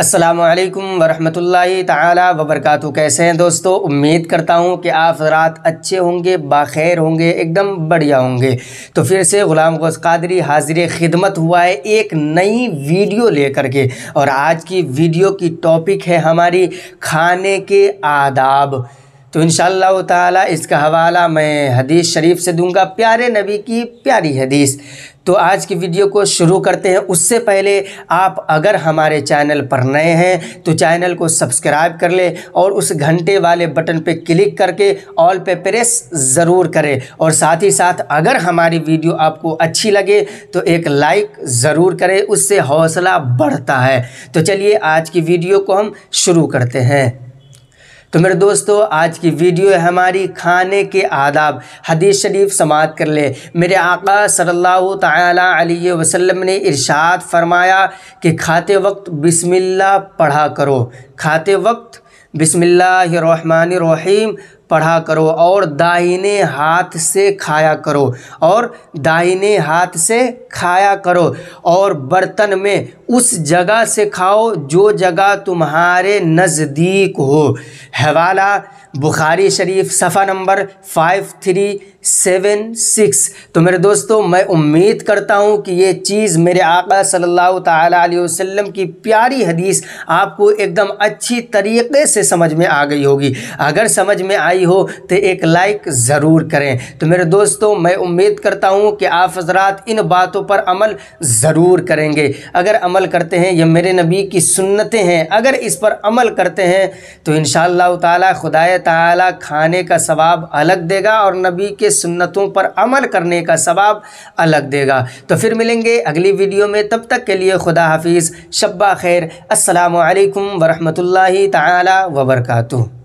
असलकम वरहमतुल्लाहि तबरक कैसे हैं दोस्तों उम्मीद करता हूँ कि आप रात अच्छे होंगे बाखैर होंगे एकदम बढ़िया होंगे तो फिर से ग़ुलाम गौस कादरी हाजिर खिदमत हुआ है एक नई वीडियो लेकर के और आज की वीडियो की टॉपिक है हमारी खाने के आदाब तो इन ताला इसका हवाला मैं हदीस शरीफ से दूंगा प्यारे नबी की प्यारी हदीस तो आज की वीडियो को शुरू करते हैं उससे पहले आप अगर हमारे चैनल पर नए हैं तो चैनल को सब्सक्राइब कर ले और उस घंटे वाले बटन पे क्लिक करके ऑल पे प्रेस ज़रूर करें और साथ ही साथ अगर हमारी वीडियो आपको अच्छी लगे तो एक लाइक ज़रूर करें उससे हौसला बढ़ता है तो चलिए आज की वीडियो को हम शुरू करते हैं तो मेरे दोस्तों आज की वीडियो है हमारी खाने के आदाब हदीस शरीफ समात कर ले मेरे आका सल्लल्लाहु अलैहि वसल्लम ने इरशाद फरमाया कि खाते वक्त बिस्मिल्लाह पढ़ा करो खाते वक्त बिसमीम पढ़ा करो और दाहिने हाथ से खाया करो और दाहिने हाथ से खाया करो और बर्तन में उस जगह से खाओ जो जगह तुम्हारे नज़दीक हो हवाला बुखारी शरीफ सफ़ा number five three seven six तो मेरे दोस्तों मैं उम्मीद करता हूँ कि ये चीज़ मेरे आका सल्लल्लाहु अलैहि वसल्लम की प्यारी हदीस आपको एकदम अच्छी तरीके से समझ में आ गई होगी अगर समझ में आई आई हो तो एक लाइक ज़रूर करें तो मेरे दोस्तों मैं उम्मीद करता हूँ कि आप हजरात इन बातों पर अमल ज़रूर करेंगे अगर अमल करते हैं यह मेरे नबी की सुन्नतें हैं अगर इस पर अमल करते हैं तो इन ताला तुदाय ताला खाने का सवाब अलग देगा और नबी के सुन्नतों पर अमल करने का सवाब अलग देगा तो फिर मिलेंगे अगली वीडियो में तब तक के लिए खुदा हाफिज़ शब्बा खैर असलकम वरहमल ताली